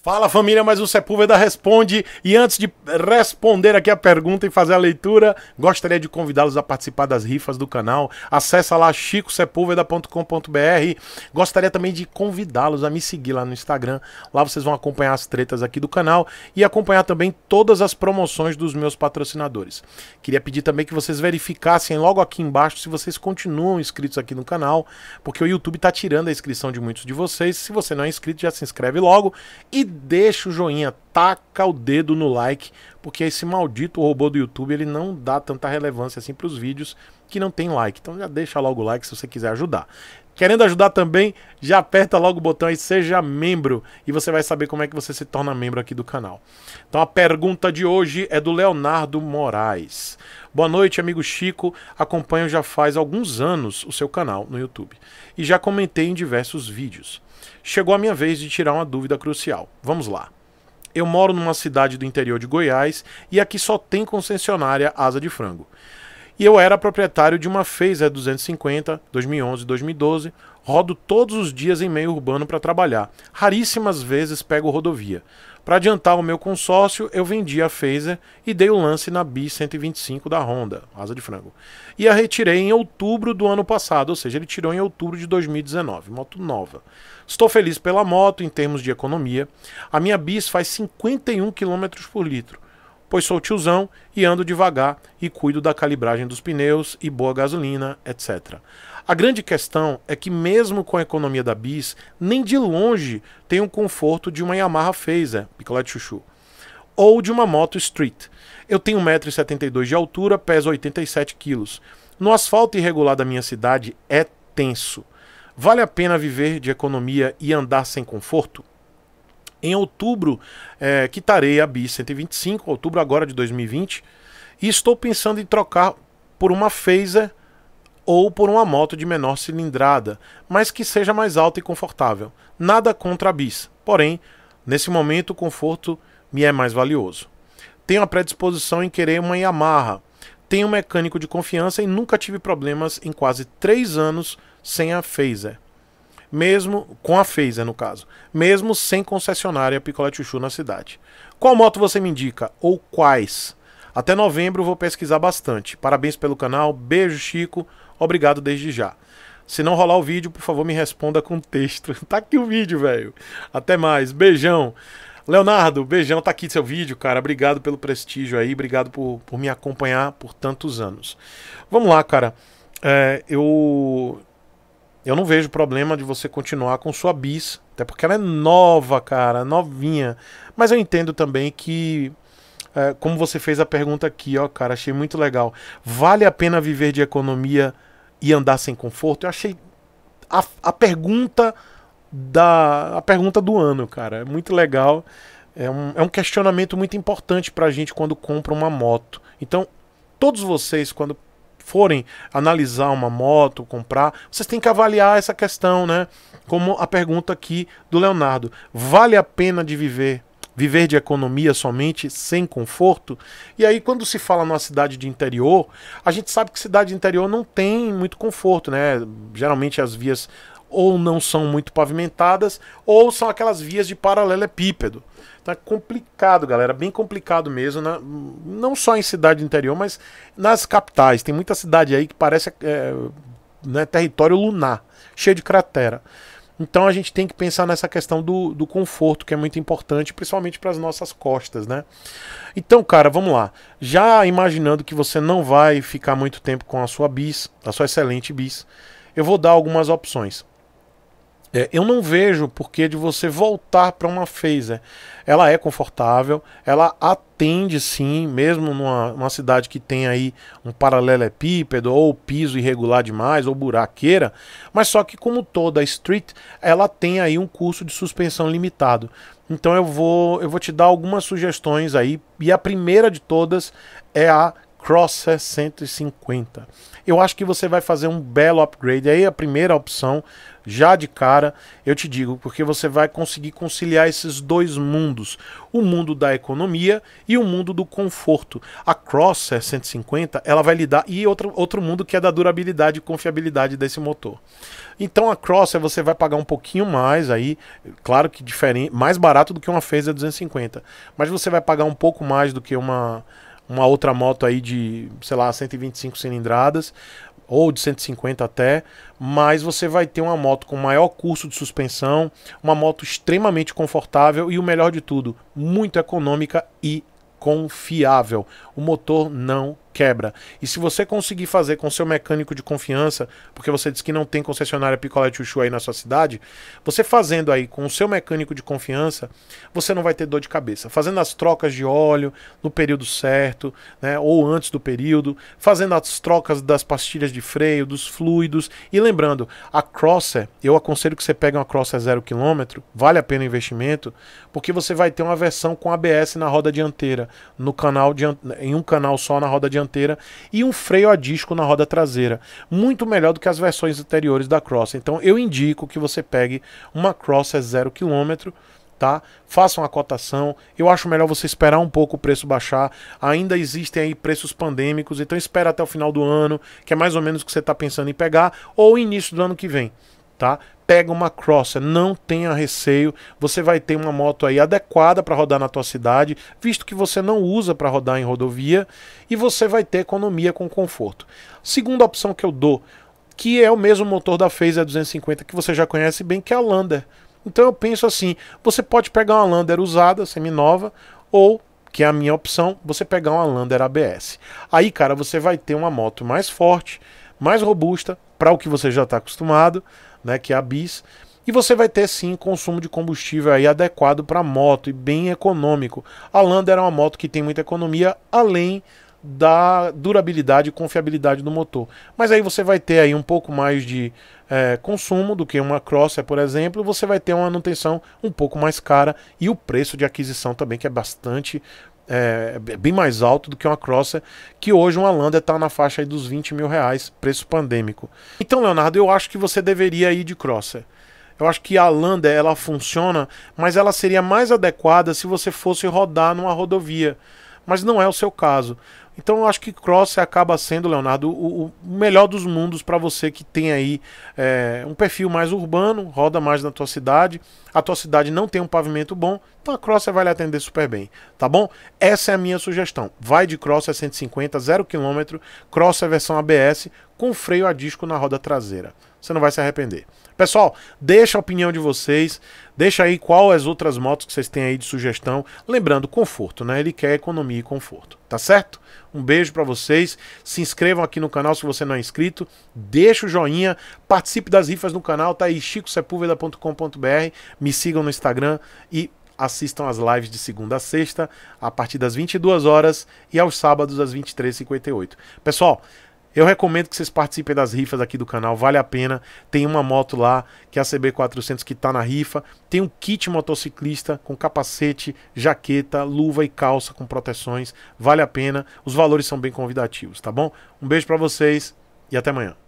Fala família, mas o Sepúlveda responde. E antes de responder aqui a pergunta e fazer a leitura, gostaria de convidá-los a participar das rifas do canal. Acesse lá chicosepulveda.com.br. Gostaria também de convidá-los a me seguir lá no Instagram. Lá vocês vão acompanhar as tretas aqui do canal e acompanhar também todas as promoções dos meus patrocinadores. Queria pedir também que vocês verificassem logo aqui embaixo se vocês continuam inscritos aqui no canal, porque o YouTube está tirando a inscrição de muitos de vocês. Se você não é inscrito, já se inscreve logo. E deixa o joinha, taca o dedo no like, porque esse maldito robô do YouTube ele não dá tanta relevância assim para os vídeos que não tem like. Então já deixa logo o like se você quiser ajudar. Querendo ajudar também, já aperta logo o botão aí, seja membro, e você vai saber como é que você se torna membro aqui do canal. Então a pergunta de hoje é do Leonardo Moraes. Boa noite, amigo Chico. Acompanho já faz alguns anos o seu canal no YouTube e já comentei em diversos vídeos. Chegou a minha vez de tirar uma dúvida crucial. Vamos lá. Eu moro numa cidade do interior de Goiás e aqui só tem concessionária Asa de Frango. E eu era proprietário de uma Phaser 250, 2011, 2012. Rodo todos os dias em meio urbano para trabalhar. Raríssimas vezes pego rodovia. Para adiantar o meu consórcio, eu vendi a Phaser e dei o lance na B 125 da Honda, asa de frango. E a retirei em outubro do ano passado, ou seja, ele tirou em outubro de 2019, moto nova. Estou feliz pela moto em termos de economia. A minha Bis faz 51 km por litro pois sou tiozão e ando devagar e cuido da calibragem dos pneus e boa gasolina, etc. A grande questão é que, mesmo com a economia da Bis, nem de longe tem o conforto de uma Yamaha Phaser, picolé de chuchu, ou de uma moto Street. Eu tenho 1,72m de altura, peso 87kg. No asfalto irregular da minha cidade é tenso. Vale a pena viver de economia e andar sem conforto? Em outubro, é, quitarei a BI 125, outubro agora de 2020, e estou pensando em trocar por uma Phaser ou por uma moto de menor cilindrada, mas que seja mais alta e confortável. Nada contra a bis, porém, nesse momento o conforto me é mais valioso. Tenho a predisposição em querer uma Yamaha, tenho um mecânico de confiança e nunca tive problemas em quase 3 anos sem a Phaser mesmo com a Feza no caso, mesmo sem concessionária Picolé Chuchu na cidade. Qual moto você me indica ou quais? Até novembro vou pesquisar bastante. Parabéns pelo canal, beijo Chico, obrigado desde já. Se não rolar o vídeo, por favor, me responda com texto. tá aqui o vídeo, velho. Até mais, beijão. Leonardo, beijão, tá aqui seu vídeo, cara. Obrigado pelo prestígio aí, obrigado por, por me acompanhar por tantos anos. Vamos lá, cara. É, eu eu não vejo problema de você continuar com sua bis, até porque ela é nova, cara, novinha. Mas eu entendo também que, é, como você fez a pergunta aqui, ó, cara, achei muito legal. Vale a pena viver de economia e andar sem conforto? Eu achei a, a pergunta da a pergunta do ano, cara, é muito legal. É um, é um questionamento muito importante pra gente quando compra uma moto. Então, todos vocês, quando forem analisar uma moto, comprar, vocês têm que avaliar essa questão, né? Como a pergunta aqui do Leonardo: vale a pena de viver? Viver de economia somente, sem conforto? E aí, quando se fala numa cidade de interior, a gente sabe que cidade de interior não tem muito conforto, né? Geralmente as vias ou não são muito pavimentadas, ou são aquelas vias de paralelepípedo. Então é complicado, galera, bem complicado mesmo, né? não só em cidade interior, mas nas capitais. Tem muita cidade aí que parece é, né, território lunar, cheio de cratera. Então a gente tem que pensar nessa questão do, do conforto, que é muito importante, principalmente para as nossas costas, né? Então, cara, vamos lá. Já imaginando que você não vai ficar muito tempo com a sua bis, a sua excelente bis, eu vou dar algumas opções. É, eu não vejo porque de você voltar para uma phaser. Ela é confortável, ela atende sim, mesmo numa, numa cidade que tem aí um paralelepípedo ou piso irregular demais ou buraqueira, mas só que como toda street, ela tem aí um curso de suspensão limitado. Então eu vou eu vou te dar algumas sugestões aí e a primeira de todas é a Cross 150. Eu acho que você vai fazer um belo upgrade. Aí a primeira opção, já de cara, eu te digo, porque você vai conseguir conciliar esses dois mundos: o mundo da economia e o mundo do conforto. A Cross 150, ela vai lidar e outro outro mundo que é da durabilidade e confiabilidade desse motor. Então a Cross você vai pagar um pouquinho mais aí, claro que diferente, mais barato do que uma Phaser 250, mas você vai pagar um pouco mais do que uma uma outra moto aí de, sei lá, 125 cilindradas ou de 150 até, mas você vai ter uma moto com maior curso de suspensão, uma moto extremamente confortável e o melhor de tudo, muito econômica e confiável. O motor não quebra. E se você conseguir fazer com seu mecânico de confiança, porque você disse que não tem concessionária Picolé Chuchu aí na sua cidade, você fazendo aí com o seu mecânico de confiança, você não vai ter dor de cabeça. Fazendo as trocas de óleo no período certo, né, ou antes do período, fazendo as trocas das pastilhas de freio, dos fluidos. E lembrando, a Crosser, eu aconselho que você pegue uma Crosser 0 km, vale a pena o investimento, porque você vai ter uma versão com ABS na roda dianteira, no canal de, em um canal só na roda dianteira dianteira e um freio a disco na roda traseira. Muito melhor do que as versões anteriores da Cross. Então eu indico que você pegue uma Cross a é 0km tá? Faça uma cotação. Eu acho melhor você esperar um pouco o preço baixar. Ainda existem aí preços pandêmicos, então espera até o final do ano, que é mais ou menos o que você está pensando em pegar, ou início do ano que vem tá? Pega uma Crosser, não tenha receio, você vai ter uma moto aí adequada para rodar na tua cidade, visto que você não usa para rodar em rodovia, e você vai ter economia com conforto. Segunda opção que eu dou, que é o mesmo motor da Phaser 250 que você já conhece bem, que é a Lander. Então eu penso assim, você pode pegar uma Lander usada, semi-nova, ou que é a minha opção, você pegar uma Lander ABS. Aí, cara, você vai ter uma moto mais forte, mais robusta, para o que você já está acostumado, né, que é a bis. E você vai ter sim consumo de combustível aí adequado para moto e bem econômico. A Lander é uma moto que tem muita economia, além da durabilidade e confiabilidade do motor. Mas aí você vai ter aí um pouco mais de é, consumo do que uma Crosser, por exemplo, você vai ter uma manutenção um pouco mais cara e o preço de aquisição também que é bastante é, é, bem mais alto do que uma Crosser, que hoje uma Lander está na faixa dos 20 mil reais, preço pandêmico. Então, Leonardo, eu acho que você deveria ir de Crosser. Eu acho que a Lander ela funciona, mas ela seria mais adequada se você fosse rodar numa rodovia. Mas não é o seu caso. Então eu acho que Cross acaba sendo, Leonardo, o, o melhor dos mundos para você que tem aí é, um perfil mais urbano, roda mais na tua cidade, a tua cidade não tem um pavimento bom, então a Crosser vai lhe atender super bem, tá bom? Essa é a minha sugestão. Vai de Crosser 150, 0 km, Crosser versão ABS, com freio a disco na roda traseira. Você não vai se arrepender. Pessoal, deixa a opinião de vocês. Deixa aí qual as outras motos que vocês têm aí de sugestão. Lembrando, conforto, né? Ele quer economia e conforto, tá certo? Um beijo para vocês. Se inscrevam aqui no canal se você não é inscrito. Deixa o joinha. Participe das rifas no canal. Tá aí chicosepulveda.com.br. Me sigam no Instagram e assistam às lives de segunda a sexta, a partir das 22 horas e aos sábados às 23h58. Pessoal, eu recomendo que vocês participem das rifas aqui do canal, vale a pena. Tem uma moto lá, que é a CB400, que está na rifa. Tem um kit motociclista com capacete, jaqueta, luva e calça com proteções. Vale a pena, os valores são bem convidativos, tá bom? Um beijo para vocês e até amanhã.